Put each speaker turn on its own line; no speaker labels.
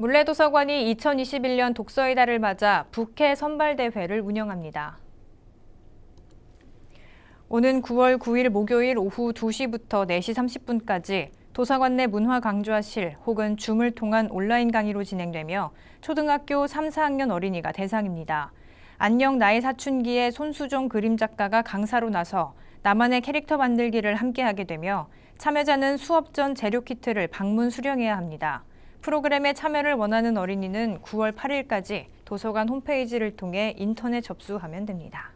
물레도서관이 2021년 독서의 달을 맞아 북해 선발대회를 운영합니다. 오는 9월 9일 목요일 오후 2시부터 4시 30분까지 도서관 내 문화 강좌실 혹은 줌을 통한 온라인 강의로 진행되며 초등학교 3, 4학년 어린이가 대상입니다. 안녕 나의 사춘기에 손수종 그림 작가가 강사로 나서 나만의 캐릭터 만들기를 함께하게 되며 참여자는 수업 전 재료 키트를 방문 수령해야 합니다. 프로그램에 참여를 원하는 어린이는 9월 8일까지 도서관 홈페이지를 통해 인터넷 접수하면 됩니다.